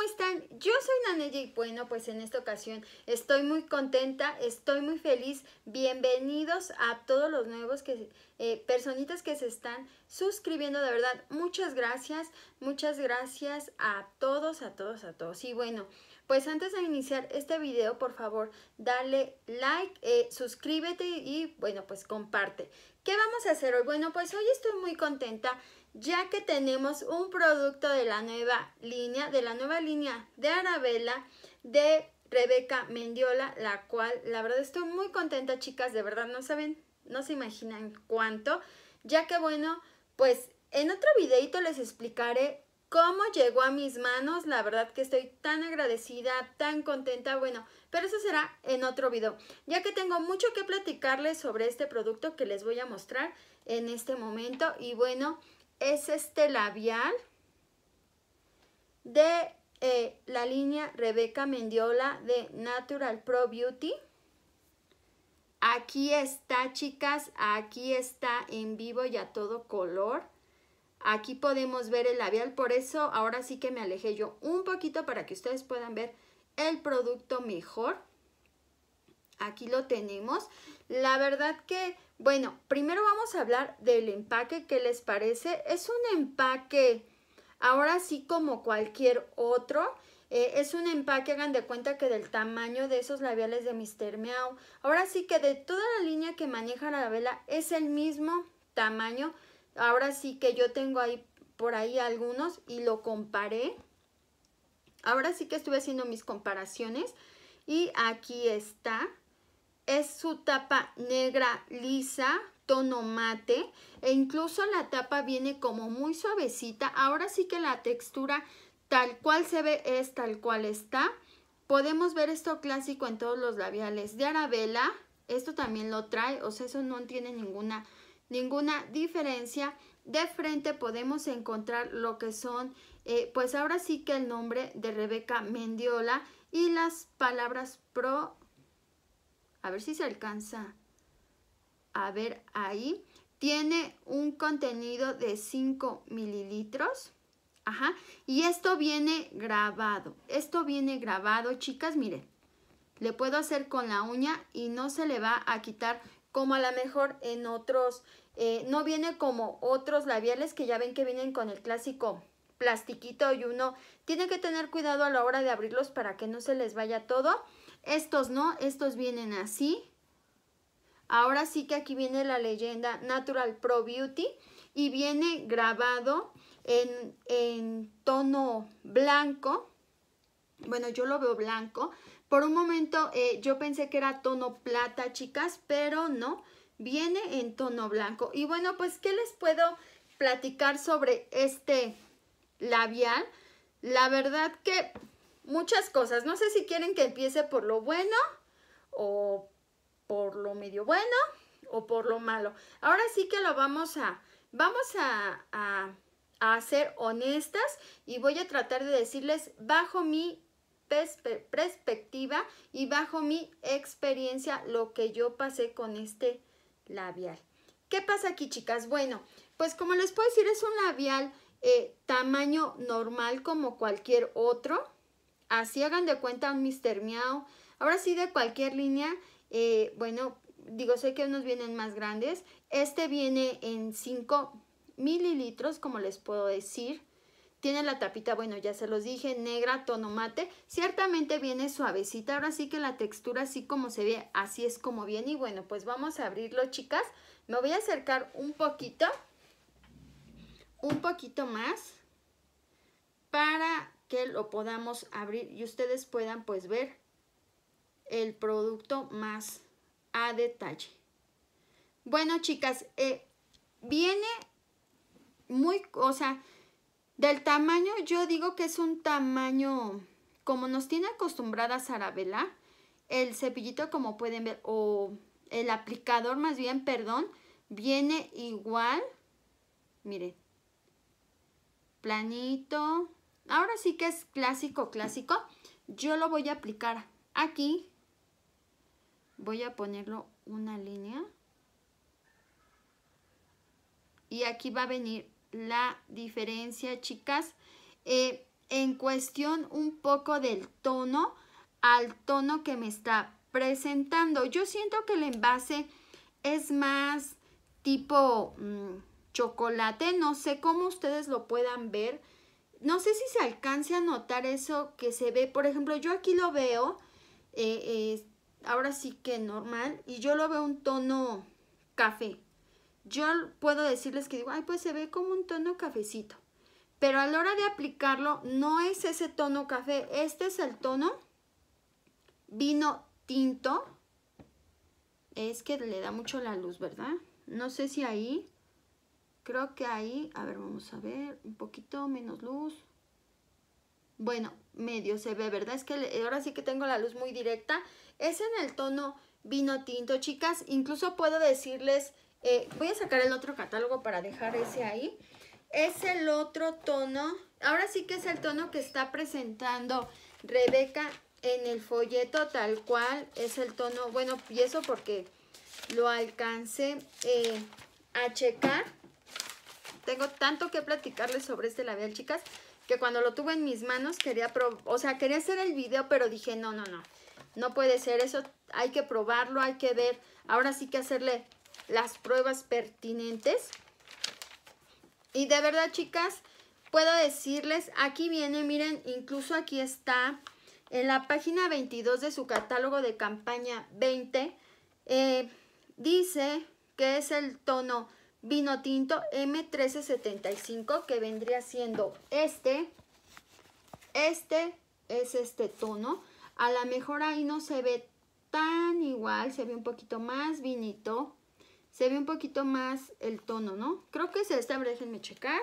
¿cómo están? Yo soy Nanella y bueno, pues en esta ocasión estoy muy contenta, estoy muy feliz. Bienvenidos a todos los nuevos que, eh, personitas que se están suscribiendo, de verdad, muchas gracias, muchas gracias a todos, a todos, a todos. Y bueno, pues antes de iniciar este video, por favor, dale like, eh, suscríbete y bueno, pues comparte. ¿Qué vamos a hacer hoy? Bueno, pues hoy estoy muy contenta ya que tenemos un producto de la nueva línea, de la nueva línea de Arabella de Rebeca Mendiola, la cual la verdad estoy muy contenta, chicas, de verdad no saben, no se imaginan cuánto, ya que bueno, pues en otro videito les explicaré cómo llegó a mis manos, la verdad que estoy tan agradecida, tan contenta, bueno, pero eso será en otro video, ya que tengo mucho que platicarles sobre este producto que les voy a mostrar en este momento y bueno, es este labial de eh, la línea Rebeca Mendiola de Natural Pro Beauty. Aquí está, chicas, aquí está en vivo y a todo color. Aquí podemos ver el labial, por eso ahora sí que me alejé yo un poquito para que ustedes puedan ver el producto mejor aquí lo tenemos. La verdad que, bueno, primero vamos a hablar del empaque, ¿qué les parece? Es un empaque, ahora sí como cualquier otro, eh, es un empaque, hagan de cuenta que del tamaño de esos labiales de Mr. Meow. Ahora sí que de toda la línea que maneja la vela es el mismo tamaño. Ahora sí que yo tengo ahí por ahí algunos y lo comparé. Ahora sí que estuve haciendo mis comparaciones y aquí está es su tapa negra lisa, tono mate e incluso la tapa viene como muy suavecita. Ahora sí que la textura tal cual se ve es tal cual está. Podemos ver esto clásico en todos los labiales de Arabella. Esto también lo trae, o sea, eso no tiene ninguna, ninguna diferencia. De frente podemos encontrar lo que son, eh, pues ahora sí que el nombre de Rebeca Mendiola y las palabras pro a ver si se alcanza a ver ahí, tiene un contenido de 5 mililitros. Ajá, y esto viene grabado, esto viene grabado, chicas, miren, le puedo hacer con la uña y no se le va a quitar como a lo mejor en otros, eh, no viene como otros labiales que ya ven que vienen con el clásico plastiquito y uno tiene que tener cuidado a la hora de abrirlos para que no se les vaya todo. Estos no, estos vienen así. Ahora sí que aquí viene la leyenda Natural Pro Beauty y viene grabado en, en tono blanco. Bueno, yo lo veo blanco. Por un momento eh, yo pensé que era tono plata, chicas, pero no. Viene en tono blanco. Y bueno, pues, ¿qué les puedo platicar sobre este labial? La verdad que muchas cosas. No sé si quieren que empiece por lo bueno o por lo medio bueno o por lo malo. Ahora sí que lo vamos a, vamos a, honestas y voy a tratar de decirles bajo mi perspectiva y bajo mi experiencia lo que yo pasé con este labial. ¿Qué pasa aquí, chicas? Bueno, pues como les puedo decir, es un labial eh, tamaño normal como cualquier otro así hagan de cuenta un Mr. Meow. Ahora sí, de cualquier línea, eh, bueno, digo, sé que unos vienen más grandes. Este viene en 5 mililitros, como les puedo decir. Tiene la tapita, bueno, ya se los dije, negra, tono mate. Ciertamente viene suavecita, ahora sí que la textura, así como se ve, así es como viene. Y bueno, pues vamos a abrirlo, chicas. Me voy a acercar un poquito, un poquito más, para que lo podamos abrir y ustedes puedan pues ver el producto más a detalle. Bueno, chicas, eh, viene muy, o sea, del tamaño, yo digo que es un tamaño, como nos tiene acostumbrada Sarabela, el cepillito, como pueden ver, o el aplicador más bien, perdón, viene igual, miren, planito, Ahora sí que es clásico, clásico. Yo lo voy a aplicar aquí. Voy a ponerlo una línea. Y aquí va a venir la diferencia, chicas. Eh, en cuestión un poco del tono al tono que me está presentando. Yo siento que el envase es más tipo mm, chocolate. No sé cómo ustedes lo puedan ver no sé si se alcance a notar eso que se ve. Por ejemplo, yo aquí lo veo, eh, ahora sí que normal, y yo lo veo un tono café. Yo puedo decirles que digo, ay, pues se ve como un tono cafecito. Pero a la hora de aplicarlo, no es ese tono café. Este es el tono vino tinto. Es que le da mucho la luz, ¿verdad? No sé si ahí creo que ahí, a ver, vamos a ver, un poquito menos luz. Bueno, medio se ve, ¿verdad? Es que ahora sí que tengo la luz muy directa. Es en el tono vino tinto, chicas. Incluso puedo decirles, eh, voy a sacar el otro catálogo para dejar ese ahí. Es el otro tono, ahora sí que es el tono que está presentando Rebeca en el folleto tal cual. Es el tono, bueno, y eso porque lo alcancé eh, a checar tengo tanto que platicarles sobre este labial, chicas, que cuando lo tuve en mis manos quería, o sea, quería hacer el video, pero dije, no, no, no, no puede ser eso, hay que probarlo, hay que ver, ahora sí que hacerle las pruebas pertinentes. Y de verdad, chicas, puedo decirles, aquí viene, miren, incluso aquí está en la página 22 de su catálogo de campaña 20, eh, dice que es el tono vino tinto M1375 que vendría siendo este. Este es este tono. A lo mejor ahí no se ve tan igual, se ve un poquito más vinito. Se ve un poquito más el tono, ¿no? Creo que es este, a déjenme checar.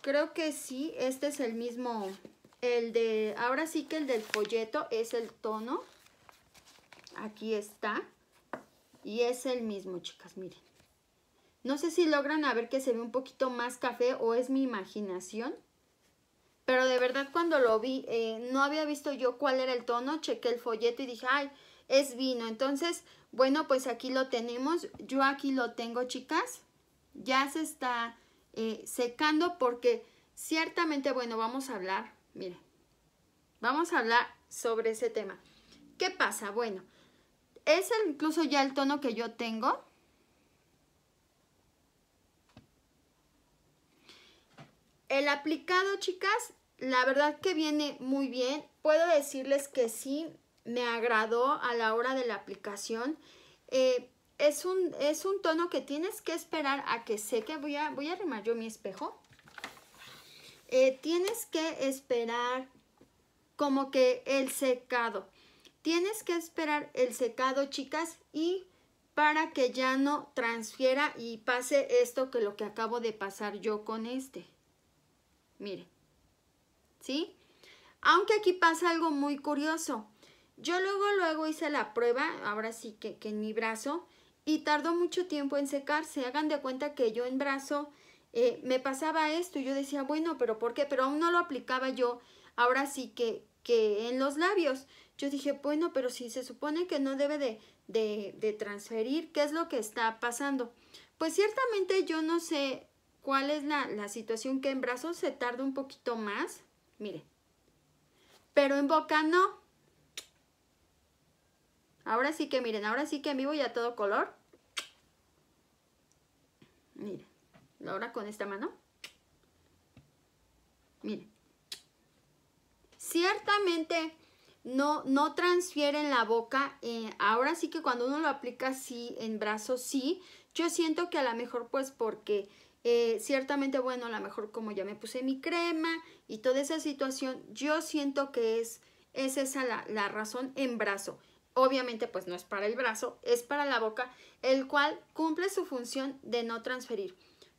Creo que sí, este es el mismo, el de, ahora sí que el del folleto es el tono. Aquí está. Y es el mismo, chicas, miren. No sé si logran a ver que se ve un poquito más café o es mi imaginación. Pero de verdad cuando lo vi, eh, no había visto yo cuál era el tono, chequé el folleto y dije, ay, es vino. Entonces, bueno, pues aquí lo tenemos. Yo aquí lo tengo, chicas. Ya se está eh, secando porque ciertamente, bueno, vamos a hablar, miren, vamos a hablar sobre ese tema. ¿Qué pasa? Bueno, es incluso ya el tono que yo tengo El aplicado, chicas, la verdad que viene muy bien. Puedo decirles que sí, me agradó a la hora de la aplicación. Eh, es, un, es un tono que tienes que esperar a que seque. Voy a, voy a arrimar yo mi espejo. Eh, tienes que esperar como que el secado. Tienes que esperar el secado, chicas, y para que ya no transfiera y pase esto que lo que acabo de pasar yo con este. Mire, ¿sí? Aunque aquí pasa algo muy curioso. Yo luego, luego hice la prueba, ahora sí que, en mi brazo, y tardó mucho tiempo en secarse. Hagan de cuenta que yo en brazo eh, me pasaba esto y yo decía, bueno, pero ¿por qué? Pero aún no lo aplicaba yo, ahora sí que, que en los labios. Yo dije, bueno, pero si se supone que no debe de, de transferir, ¿qué es lo que está pasando? Pues ciertamente yo no sé ¿Cuál es la, situación? Que en brazos se tarda un poquito más, mire. Pero en boca no. Ahora sí que miren, ahora sí que en vivo ya a todo color. Miren, ahora con esta mano. Miren. Ciertamente no, no transfiere en la boca. Eh, ahora sí que cuando uno lo aplica así, en brazos sí. Yo siento que a lo mejor pues porque eh, ciertamente, bueno, a lo mejor como ya me puse mi crema y toda esa situación, yo siento que es, esa la, razón en brazo. Obviamente, pues no es para el brazo, es para la boca, el cual cumple su función de no transferir.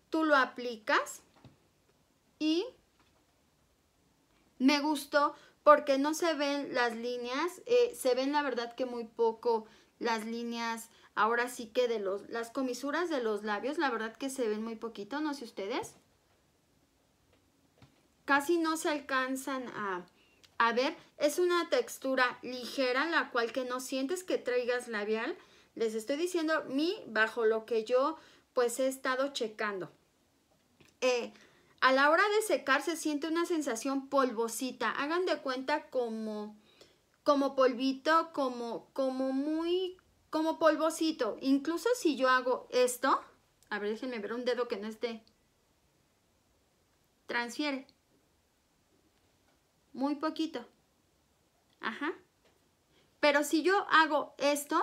Tú lo aplicas y me gustó porque no se ven las líneas, eh, se ven la verdad que muy poco las líneas, ahora sí que de los, las comisuras de los labios, la verdad que se ven muy poquito, no sé ustedes. Casi no se alcanzan a, a ver, es una textura ligera, la cual que no sientes que traigas labial. Les estoy diciendo mi, bajo lo que yo pues he estado checando. Eh, a la hora de secar se siente una sensación polvosita. Hagan de cuenta como como polvito, como, como muy, como polvosito. Incluso si yo hago esto, a ver, déjenme ver un dedo que no esté. Transfiere. Muy poquito. Ajá. Pero si yo hago esto,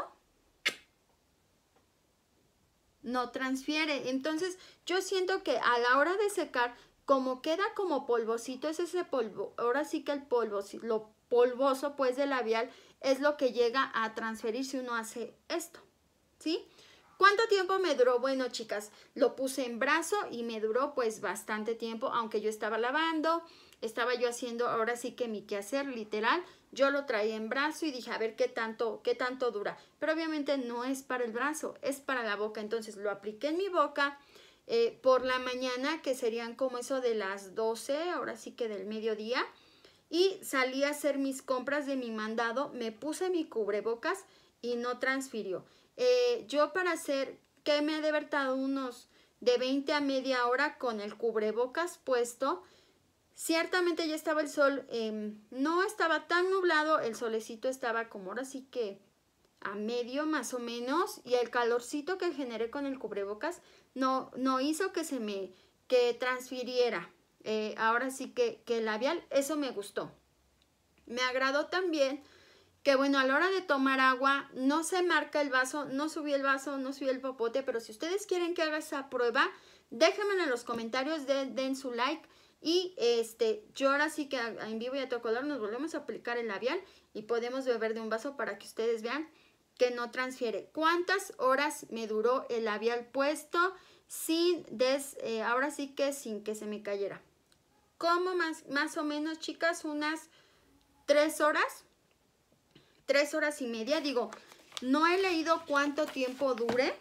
no transfiere. Entonces, yo siento que a la hora de secar, como queda como polvosito, es ese polvo, ahora sí que el polvo, lo polvoso pues de labial es lo que llega a transferir si uno hace esto, ¿sí? ¿Cuánto tiempo me duró? Bueno, chicas, lo puse en brazo y me duró pues bastante tiempo, aunque yo estaba lavando, estaba yo haciendo ahora sí que mi quehacer, literal, yo lo traía en brazo y dije, a ver qué tanto, qué tanto dura. Pero obviamente no es para el brazo, es para la boca. Entonces lo apliqué en mi boca eh, por la mañana, que serían como eso de las 12, ahora sí que del mediodía y salí a hacer mis compras de mi mandado, me puse mi cubrebocas y no transfirió. Eh, yo para hacer que me he debertado unos de 20 a media hora con el cubrebocas puesto, ciertamente ya estaba el sol, em, no estaba tan nublado, el solecito estaba como ahora sí que a medio más o menos y el calorcito que generé con el cubrebocas no, no hizo que se me que transfiriera. Eh, ahora sí que, el labial, eso me gustó. Me agradó también que bueno, a la hora de tomar agua no se marca el vaso, no subí el vaso, no subí el popote, pero si ustedes quieren que haga esa prueba, déjenme en los comentarios, den su like y este, yo ahora sí que en vivo y a todo color nos volvemos a aplicar el labial y podemos beber de un vaso para que ustedes vean que no transfiere. ¿Cuántas horas me duró el labial puesto sin des, eh, ahora sí que sin que se me cayera? como más, más o menos, chicas, unas tres horas, tres horas y media. Digo, no he leído cuánto tiempo dure.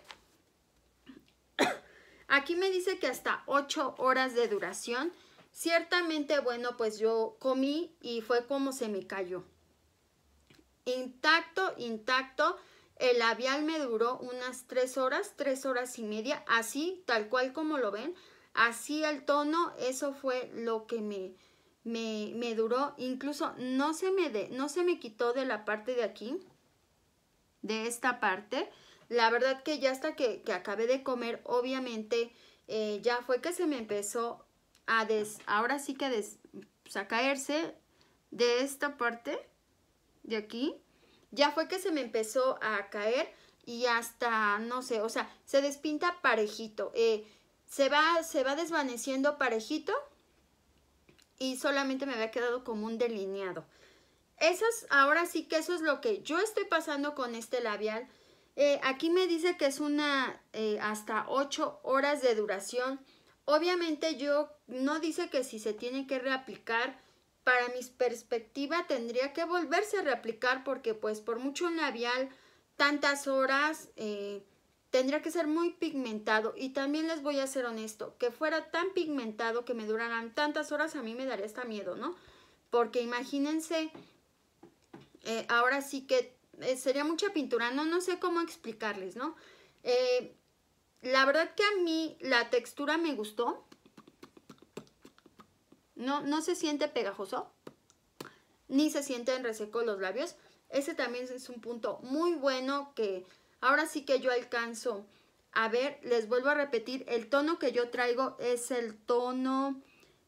Aquí me dice que hasta ocho horas de duración. Ciertamente, bueno, pues yo comí y fue como se me cayó. Intacto, intacto. El labial me duró unas tres horas, tres horas y media, así, tal cual como lo ven así el tono, eso fue lo que me, duró. Incluso no se me, no se me quitó de la parte de aquí, de esta parte. La verdad que ya hasta que, acabé de comer, obviamente, eh, ya fue que se me empezó a des, ahora sí que pues, a caerse de esta parte, de aquí. Ya fue que se me empezó a caer y hasta, no sé, o sea, se despinta parejito. Eh, se va, se va desvaneciendo parejito y solamente me había quedado como un delineado. Esas, ahora sí que eso es lo que yo estoy pasando con este labial. Eh, aquí me dice que es una eh, hasta 8 horas de duración. Obviamente yo no dice que si se tiene que reaplicar. Para mi perspectiva tendría que volverse a reaplicar porque pues por mucho labial tantas horas eh, tendría que ser muy pigmentado y también les voy a ser honesto, que fuera tan pigmentado que me duraran tantas horas a mí me daría hasta miedo, ¿no? Porque imagínense, eh, ahora sí que eh, sería mucha pintura, no, no sé cómo explicarles, ¿no? Eh, la verdad que a mí la textura me gustó, no, no se siente pegajoso, ni se sienten reseco los labios, ese también es un punto muy bueno que Ahora sí que yo alcanzo. A ver, les vuelvo a repetir, el tono que yo traigo es el tono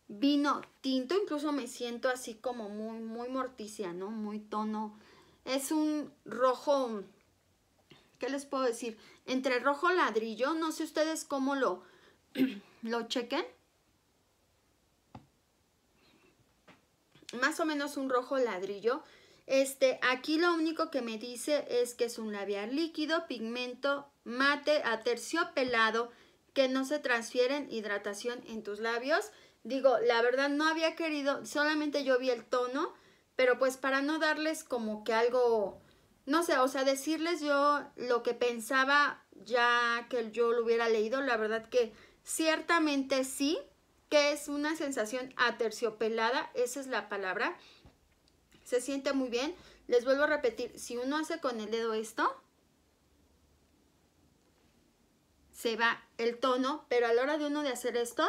vino tinto. Incluso me siento así como muy, muy morticia, ¿no? Muy tono. Es un rojo, ¿qué les puedo decir? Entre rojo ladrillo, no sé ustedes cómo lo, lo chequen. Más o menos un rojo ladrillo este, aquí lo único que me dice es que es un labial líquido, pigmento mate aterciopelado que no se transfieren hidratación en tus labios. Digo, la verdad no había querido, solamente yo vi el tono, pero pues para no darles como que algo, no sé, o sea, decirles yo lo que pensaba ya que yo lo hubiera leído, la verdad que ciertamente sí, que es una sensación aterciopelada, esa es la palabra, se siente muy bien. Les vuelvo a repetir, si uno hace con el dedo esto, se va el tono, pero a la hora de uno de hacer esto,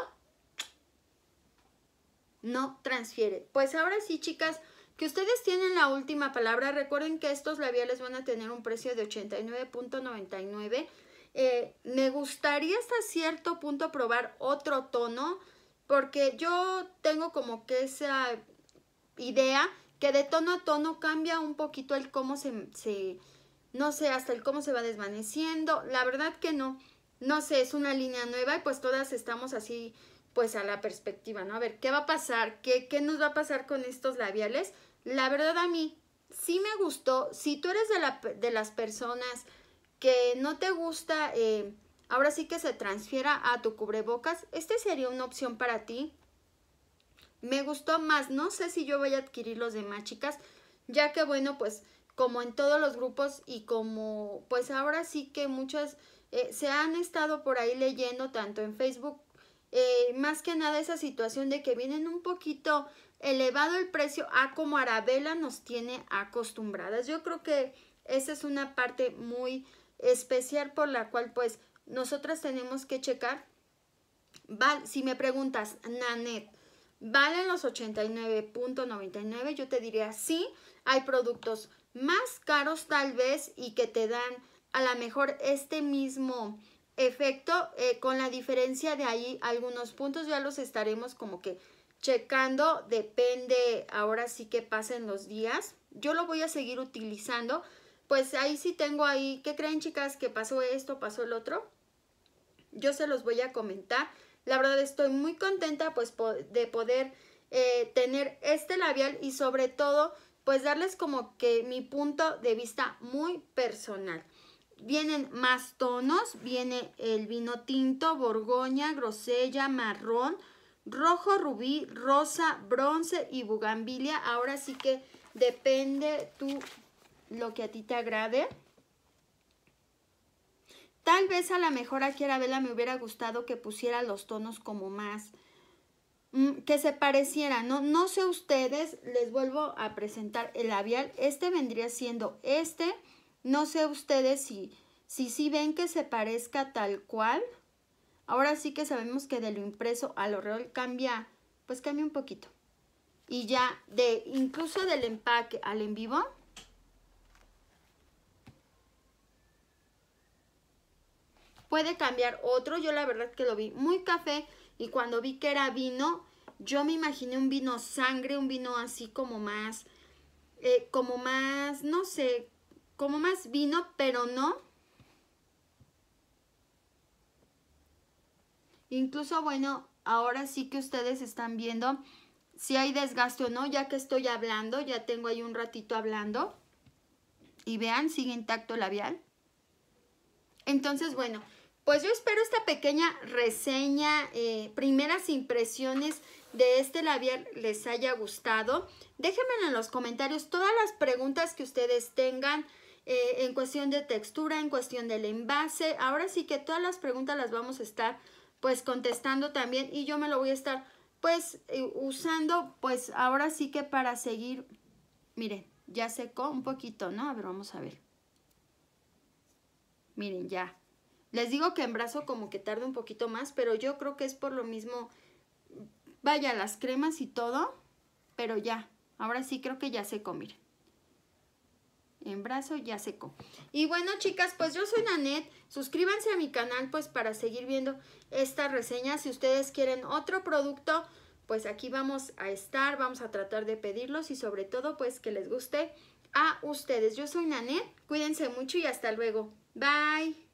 no transfiere. Pues ahora sí, chicas, que ustedes tienen la última palabra. Recuerden que estos labiales van a tener un precio de 89.99. Eh, me gustaría hasta cierto punto probar otro tono, porque yo tengo como que esa idea que de tono a tono cambia un poquito el cómo se, se, no sé, hasta el cómo se va desvaneciendo. La verdad que no, no sé, es una línea nueva y pues todas estamos así, pues a la perspectiva, ¿no? A ver, ¿qué va a pasar? ¿Qué, qué nos va a pasar con estos labiales? La verdad a mí sí me gustó. Si tú eres de, la, de las personas que no te gusta, eh, ahora sí que se transfiera a tu cubrebocas, este sería una opción para ti. Me gustó más, no sé si yo voy a adquirir los demás, chicas, ya que bueno, pues como en todos los grupos y como pues ahora sí que muchas eh, se han estado por ahí leyendo tanto en Facebook, eh, más que nada esa situación de que vienen un poquito elevado el precio a como Arabella nos tiene acostumbradas. Yo creo que esa es una parte muy especial por la cual pues nosotras tenemos que checar. si me preguntas, Nanet, ¿Valen los 89.99? Yo te diría sí. Hay productos más caros tal vez y que te dan a lo mejor este mismo efecto eh, con la diferencia de ahí algunos puntos ya los estaremos como que checando depende ahora sí que pasen los días yo lo voy a seguir utilizando pues ahí sí tengo ahí qué creen chicas que pasó esto pasó el otro yo se los voy a comentar la verdad estoy muy contenta pues de poder eh, tener este labial y sobre todo pues darles como que mi punto de vista muy personal. Vienen más tonos, viene el vino tinto, borgoña, grosella, marrón, rojo, rubí, rosa, bronce y bugambilia. Ahora sí que depende tú lo que a ti te agrade. Tal vez a la mejor aquí a Vela me hubiera gustado que pusiera los tonos como más, mm, que se parecieran, ¿no? No sé ustedes, les vuelvo a presentar el labial. Este vendría siendo este. No sé ustedes si, si, si ven que se parezca tal cual. Ahora sí que sabemos que de lo impreso a lo real cambia, pues cambia un poquito. Y ya, de incluso del empaque al en vivo, puede cambiar otro. Yo la verdad que lo vi muy café y cuando vi que era vino, yo me imaginé un vino sangre, un vino así como más, eh, como más, no sé, como más vino, pero no. Incluso, bueno, ahora sí que ustedes están viendo si hay desgaste o no, ya que estoy hablando, ya tengo ahí un ratito hablando. Y vean, sigue intacto el labial. Entonces, bueno, pues yo espero esta pequeña reseña, eh, primeras impresiones de este labial les haya gustado. Déjenme en los comentarios todas las preguntas que ustedes tengan eh, en cuestión de textura, en cuestión del envase. Ahora sí que todas las preguntas las vamos a estar pues contestando también y yo me lo voy a estar pues eh, usando pues ahora sí que para seguir, miren, ya secó un poquito, ¿no? A ver, vamos a ver. Miren, ya les digo que en brazo como que tarda un poquito más, pero yo creo que es por lo mismo, vaya, las cremas y todo, pero ya, ahora sí creo que ya seco, miren. En brazo ya seco. Y bueno, chicas, pues yo soy Nanette. Suscríbanse a mi canal pues para seguir viendo estas reseñas. Si ustedes quieren otro producto, pues aquí vamos a estar, vamos a tratar de pedirlos y sobre todo pues que les guste a ustedes. Yo soy Nanette, cuídense mucho y hasta luego. Bye.